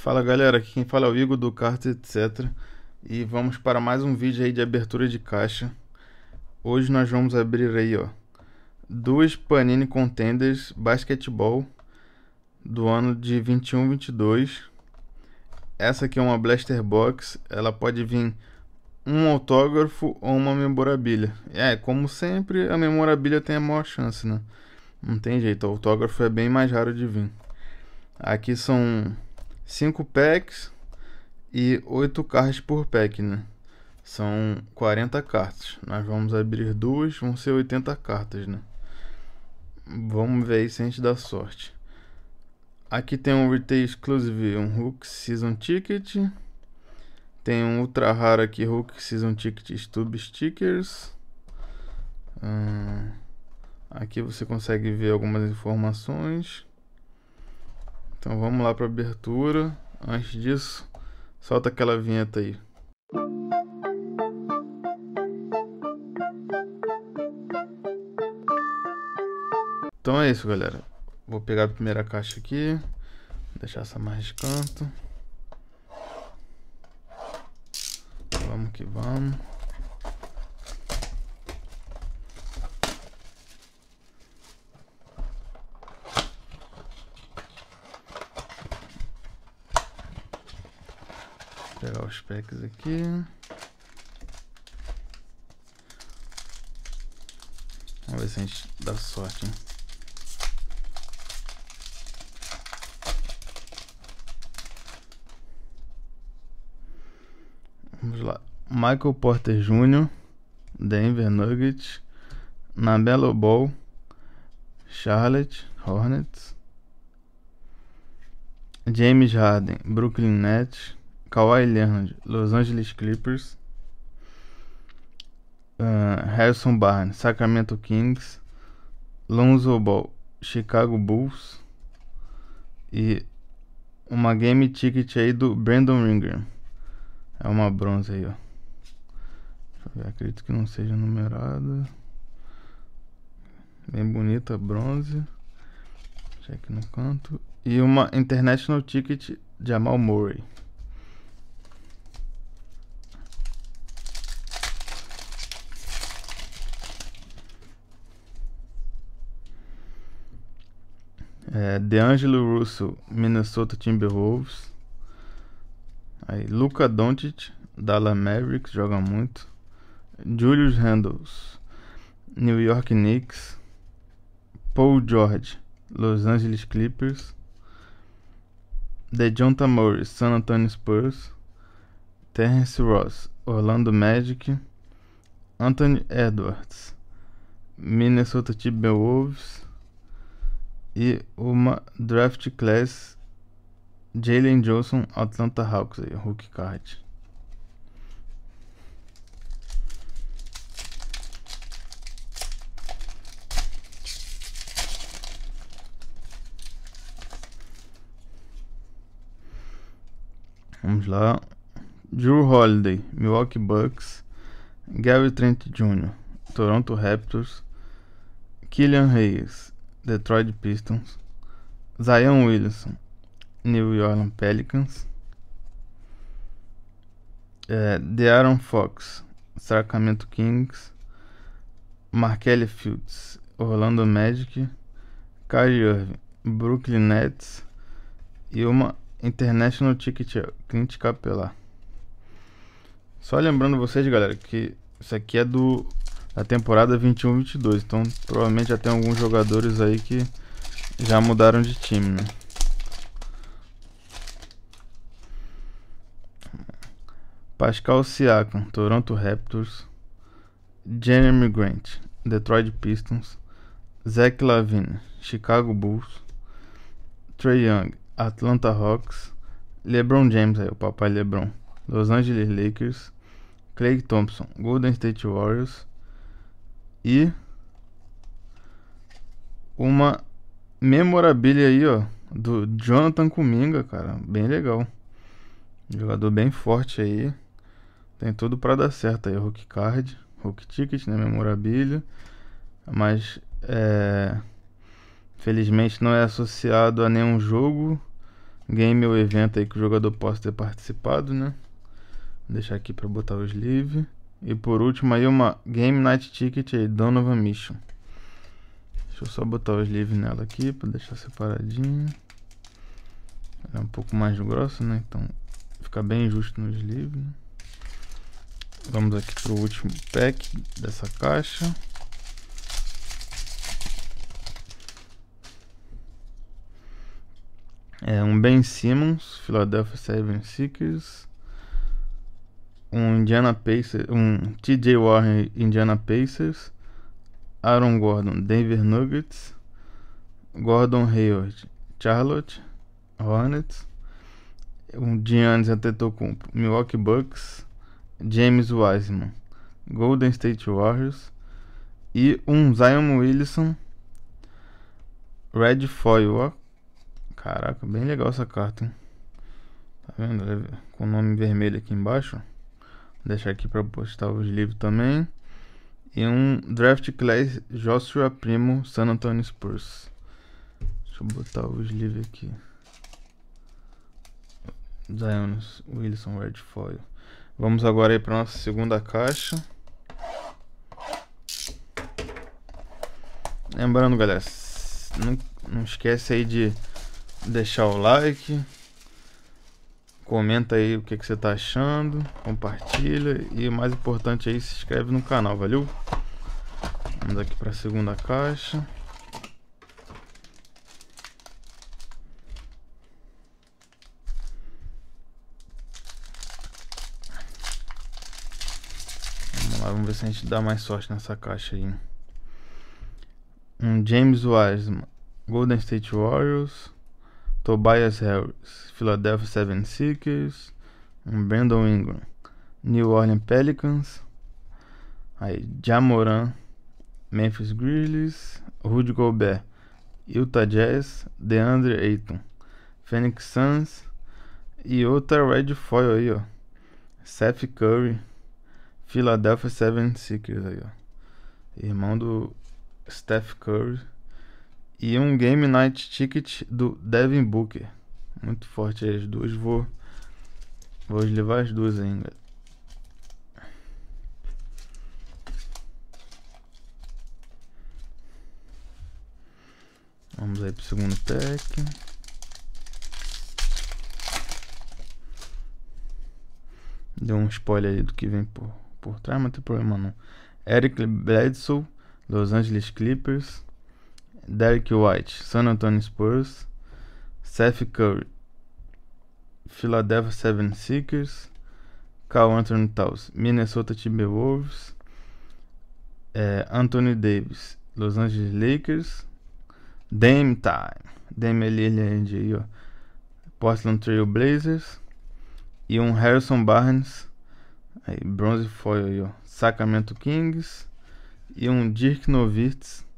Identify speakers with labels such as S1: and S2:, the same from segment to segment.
S1: Fala galera, aqui quem fala é o Igor do Cartas Etc. E vamos para mais um vídeo aí de abertura de caixa. Hoje nós vamos abrir aí, ó, duas Panini Contenders Basketball do ano de 21-22. Essa aqui é uma Blaster Box, ela pode vir um autógrafo ou uma memorabilia. É, como sempre, a memorabilia tem a maior chance, né? Não tem jeito, o autógrafo é bem mais raro de vir. Aqui são 5 packs e 8 cartas por pack, né? São 40 cartas. Nós vamos abrir duas, vão ser 80 cartas, né? Vamos ver aí se a gente dá sorte. Aqui tem um Retail Exclusive, um Hook Season Ticket. Tem um ultra raro aqui, Hook Season Ticket Stub Stickers. Hum, aqui você consegue ver algumas informações. Então vamos lá para abertura. Antes disso, solta aquela vinheta aí. Então é isso, galera. Vou pegar a primeira caixa aqui, deixar essa mais de canto. Vamos que vamos. packs aqui. Vamos ver se a gente dá sorte, hein? Né? Vamos lá. Michael Porter Jr., Denver Nuggets, Namelo Ball, Charlotte Hornets, James Harden, Brooklyn Nets, Kawhi Leonard, Los Angeles Clippers. Uh, Harrison Barnes, Sacramento Kings. Lonzo Ball, Chicago Bulls. E uma game ticket aí do Brandon Ringer. É uma bronze aí, ó. acredito que não seja numerada. Bem bonita, bronze. check no canto. E uma International Ticket de Amal Murray. É, DeAngelo Russell, Minnesota Timberwolves. Aí, Luca Doncic, Dallas Mavericks, joga muito. Julius Randles, New York Knicks. Paul George, Los Angeles Clippers. DeJounte Murray, San Antonio Spurs. Terrence Ross, Orlando Magic. Anthony Edwards, Minnesota Timberwolves e uma draft class Jalen Johnson, Atlanta Hawks aí, rookie card. Vamos lá. Drew Holiday, Milwaukee Bucks. Gary Trent Jr., Toronto Raptors. Killian Reyes, Detroit Pistons, Zion Williamson, New Orleans Pelicans, é, De'Aaron Fox, Sacramento Kings, Markelle Fields, Orlando Magic, Kyrie Irving, Brooklyn Nets e uma International Ticket Clint Capelar. Só lembrando vocês, galera, que isso aqui é do da temporada 21-22. Então, provavelmente já tem alguns jogadores aí que já mudaram de time, né? Pascal Siakam, Toronto Raptors. Jeremy Grant, Detroit Pistons. Zach Lavine, Chicago Bulls. Trey Young, Atlanta Hawks. LeBron James, aí, o papai LeBron. Los Angeles Lakers. Clay Thompson, Golden State Warriors e uma memorabilia aí, ó, do Jonathan Kuminga, cara, bem legal. Jogador bem forte aí. Tem tudo para dar certo aí, Rock Card, Rock Ticket, né, memorabilia. Mas é felizmente não é associado a nenhum jogo, game ou evento aí que o jogador possa ter participado, né? Vou deixar aqui para botar o sleeve. E por último aí uma Game Night Ticket aí, Donovan Mission. Deixa eu só botar os livros nela aqui para deixar separadinho. Ela é um pouco mais grossa, né? Então fica bem justo nos livros. Vamos aqui pro último pack dessa caixa. É um Ben Simmons, Philadelphia Seven Seekers um Indiana Pacers, um TJ Warren Indiana Pacers, Aaron Gordon Denver Nuggets, Gordon Hayward Charlotte Hornets, um Giannis Antetokounmpo Milwaukee Bucks, James Wiseman Golden State Warriors e um Zion Williamson Red Foil, ó. Caraca, bem legal essa carta. Hein? Tá vendo? Com o nome vermelho aqui embaixo deixar aqui para postar os livros também. E um Draft Class Joshua Primo San Antonio Spurs. Deixa eu botar os livros aqui. Zion Wilson Red Foil. Vamos agora aí para nossa segunda caixa. Lembrando, galera, não, não esquece aí de deixar o like, Comenta aí o que, que você está achando, compartilha e o mais importante aí, se inscreve no canal, valeu? Vamos aqui para a segunda caixa. Vamos lá, vamos ver se a gente dá mais sorte nessa caixa aí. Um James Wiseman, Golden State Warriors. Tobias Harris, Philadelphia 76ers, Brandon Ingram, New Orleans Pelicans, aí Jamoran, Memphis Grizzlies, Rudy Gobert, Utah Jazz, DeAndre Ayton, Phoenix Suns e outra Red Foil aí, ó. Seth Curry, Philadelphia 76ers aí, ó. Irmão do Steph Curry. E um Game Night Ticket do Devin Booker. Muito forte as duas. Vou, vou levar as duas ainda. Vamos aí pro segundo pack. Deu um spoiler aí do que vem por, por trás, mas não tem problema não. Eric Bledsoe, Los Angeles Clippers. Derek White, San Antonio Spurs, Seth Curry, Philadelphia 76ers, Carl Anthony Towns, Minnesota Timberwolves, é, Anthony Davis, Los Angeles Lakers, Dame Time, Dame Lillard aí, é ó, Portland Trail Blazers e um Harrison Barnes, aí, bronze foil aí, ó, Sacramento Kings e um Dirk Nowitzki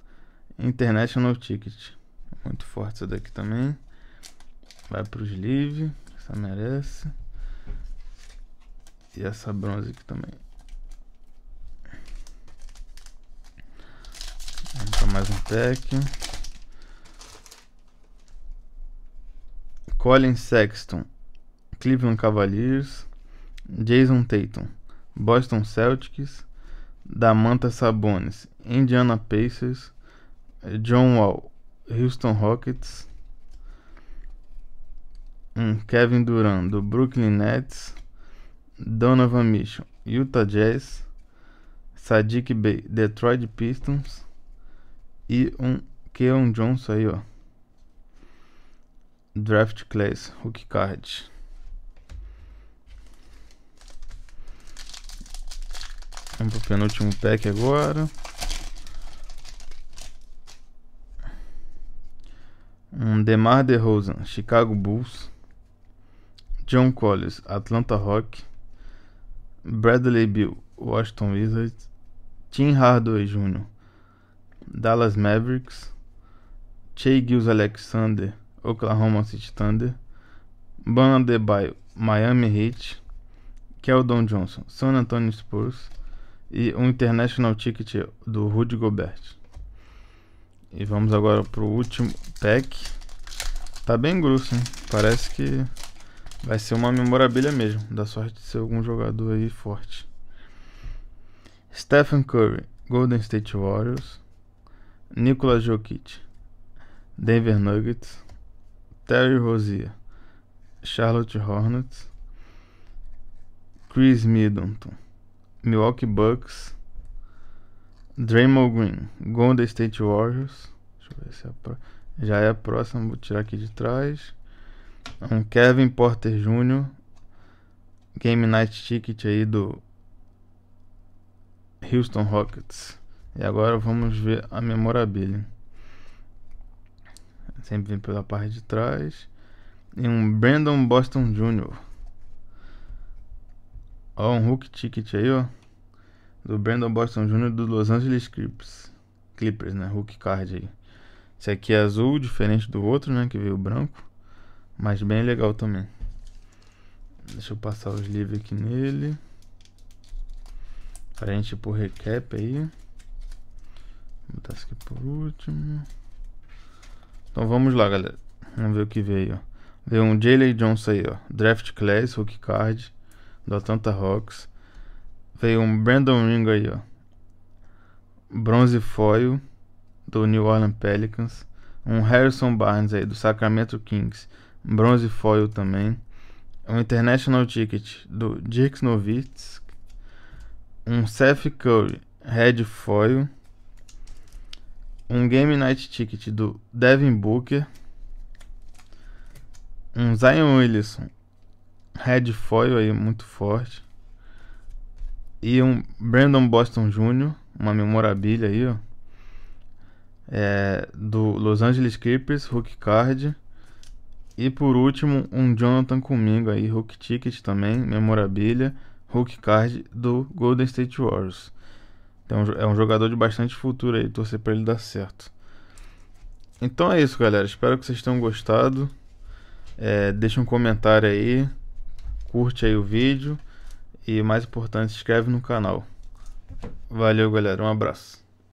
S1: International Ticket. Muito forte essa daqui também. Vai para os sleeve. Essa merece. E essa bronze aqui também. Vamos para mais um pack. Colin Sexton, Cleveland Cavaliers, Jason Tatum, Boston Celtics, Damanta Sabonis, Indiana Pacers, John Wall, Houston Rockets. Um, Kevin Durant, do Brooklyn Nets. Donovan Mitchell, Utah Jazz. Sadiq Bey, Detroit Pistons. E um Keon Johnson aí, ó. Draft Class, Rookie Card. Vamos pro penúltimo pack agora. DeMar DeRozan, Chicago Bulls. John Collins, Atlanta Rock. Bradley Bill, Washington Wizards. Tim Hardaway Jr., Dallas Mavericks. Shea Gills Alexander, Oklahoma City Thunder. Ban Adebayo, Miami Heat. Keldon Johnson, San Antonio Spurs. E um International Ticket do Rudy Gobert. E vamos agora para o último pack. Tá bem grosso, hein? Parece que vai ser uma memorabilia mesmo. da sorte de ser algum jogador aí forte. Stephen Curry, Golden State Warriors. Nikola Jokic, Denver Nuggets. Terry Rozier, Charlotte Hornets. Chris Middleton, Milwaukee Bucks. Draymond Green, Golden State Warriors. Deixa eu ver se é a próxima. Já é a próxima, vou tirar aqui de trás. Um Kevin Porter Jr. Game Night Ticket aí do Houston Rockets. E agora vamos ver a memorabilia. Sempre vem pela parte de trás. E um Brandon Boston Jr. Ó, um hook ticket aí, ó. Do Brandon Boston Jr. do Los Angeles Clippers. Clippers, né? Hook card aí. Esse aqui é azul, diferente do outro, né? Que veio branco. Mas bem legal também. Deixa eu passar o livros aqui nele. Pra gente ir pro recap aí. Vou botar isso aqui por último. Então vamos lá, galera. Vamos ver o que veio, Veio um Jalen Johnson aí, ó. Draft Class, Rookie Card. Do Atlanta Hawks. Veio um Brandon Ring aí, ó. Bronze Foil do New Orleans Pelicans, um Harrison Barnes aí do Sacramento Kings, bronze foil também, um International Ticket do Dirk Nowitzki, um Seth Curry red foil, um Game Night Ticket do Devin Booker, um Zion Williamson red foil aí muito forte e um Brandon Boston Jr., uma memorabilia aí, ó é, do Los Angeles Clippers, Hulk Card. E por último, um Jonathan comigo aí, Rookie Ticket também, memorabilha, Hulk Card do Golden State Warriors. Então, é um é jogador de bastante futuro aí, torcer para ele dar certo. Então é isso, galera. Espero que vocês tenham gostado. É, deixa um comentário aí, curte aí o vídeo e, mais importante, se inscreve no canal. Valeu, galera. Um abraço.